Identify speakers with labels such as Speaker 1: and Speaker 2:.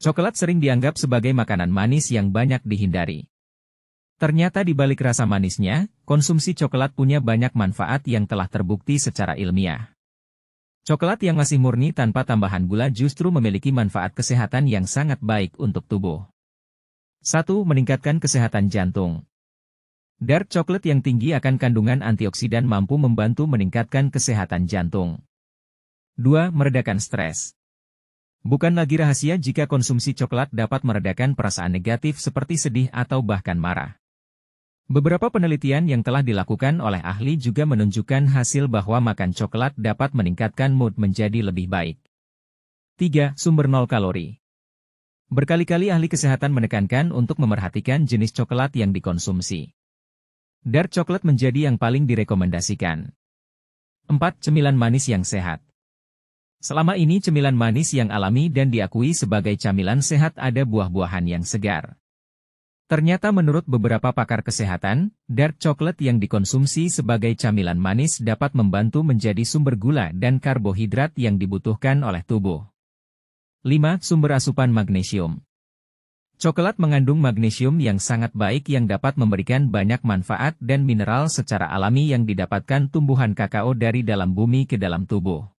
Speaker 1: Coklat sering dianggap sebagai makanan manis yang banyak dihindari. Ternyata di balik rasa manisnya, konsumsi coklat punya banyak manfaat yang telah terbukti secara ilmiah. Coklat yang masih murni tanpa tambahan gula justru memiliki manfaat kesehatan yang sangat baik untuk tubuh. 1. Meningkatkan kesehatan jantung. Dark coklat yang tinggi akan kandungan antioksidan mampu membantu meningkatkan kesehatan jantung. 2. Meredakan stres. Bukan lagi rahasia jika konsumsi coklat dapat meredakan perasaan negatif seperti sedih atau bahkan marah. Beberapa penelitian yang telah dilakukan oleh ahli juga menunjukkan hasil bahwa makan coklat dapat meningkatkan mood menjadi lebih baik. 3. Sumber nol kalori Berkali-kali ahli kesehatan menekankan untuk memerhatikan jenis coklat yang dikonsumsi. Dark coklat menjadi yang paling direkomendasikan. 4. Cemilan manis yang sehat Selama ini cemilan manis yang alami dan diakui sebagai camilan sehat ada buah-buahan yang segar. Ternyata menurut beberapa pakar kesehatan, dark chocolate yang dikonsumsi sebagai camilan manis dapat membantu menjadi sumber gula dan karbohidrat yang dibutuhkan oleh tubuh. 5. Sumber asupan magnesium Coklat mengandung magnesium yang sangat baik yang dapat memberikan banyak manfaat dan mineral secara alami yang didapatkan tumbuhan kakao dari dalam bumi ke dalam tubuh.